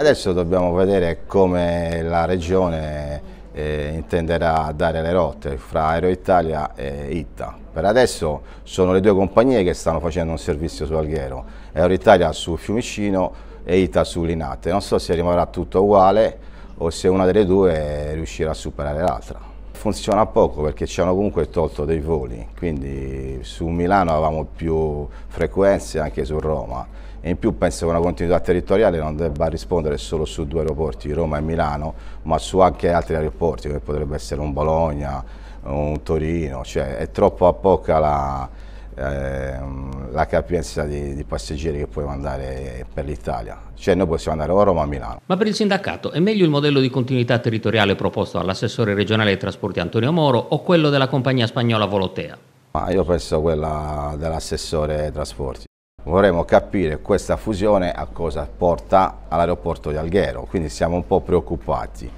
Adesso dobbiamo vedere come la regione eh, intenderà dare le rotte fra Aero Italia e Itta. Per adesso sono le due compagnie che stanno facendo un servizio su Alghero, Aero Italia su Fiumicino e Itta su Linate. Non so se rimarrà tutto uguale o se una delle due riuscirà a superare l'altra. Funziona poco perché ci hanno comunque tolto dei voli, quindi su Milano avevamo più frequenze anche su Roma e in più penso che una continuità territoriale non debba rispondere solo su due aeroporti, Roma e Milano, ma su anche altri aeroporti, come potrebbe essere un Bologna, un Torino, cioè è troppo a poca la, eh, la capienza di, di, passeggeri che puoi mandare per l'Italia. Cioè noi possiamo andare a Roma o a Milano. Ma per il sindacato è meglio il modello di continuità territoriale proposto dall'assessore regionale dei trasporti Antonio Moro o quello della compagnia spagnola Volotea? Ma io penso quella dell'assessore trasporti. Vorremmo capire questa fusione a cosa porta all'aeroporto di Alghero, quindi siamo un po' preoccupati.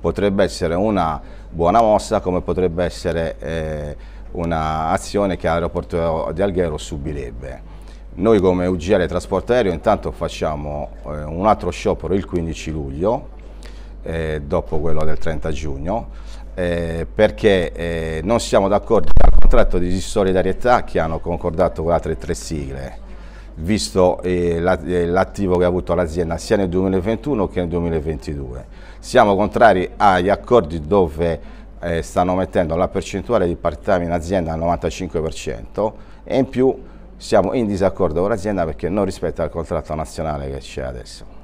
Potrebbe essere una buona mossa come potrebbe essere eh, un'azione che l'aeroporto di Alghero subirebbe. Noi come UGL Trasporto Aereo intanto facciamo eh, un altro sciopero il 15 luglio, eh, dopo quello del 30 giugno, eh, perché eh, non siamo d'accordo al contratto di solidarietà che hanno concordato con altre tre sigle visto eh, eh, l'attivo che ha avuto l'azienda sia nel 2021 che nel 2022. Siamo contrari agli accordi dove eh, stanno mettendo la percentuale di part-time in azienda al 95% e in più siamo in disaccordo con l'azienda perché non rispetta il contratto nazionale che c'è adesso.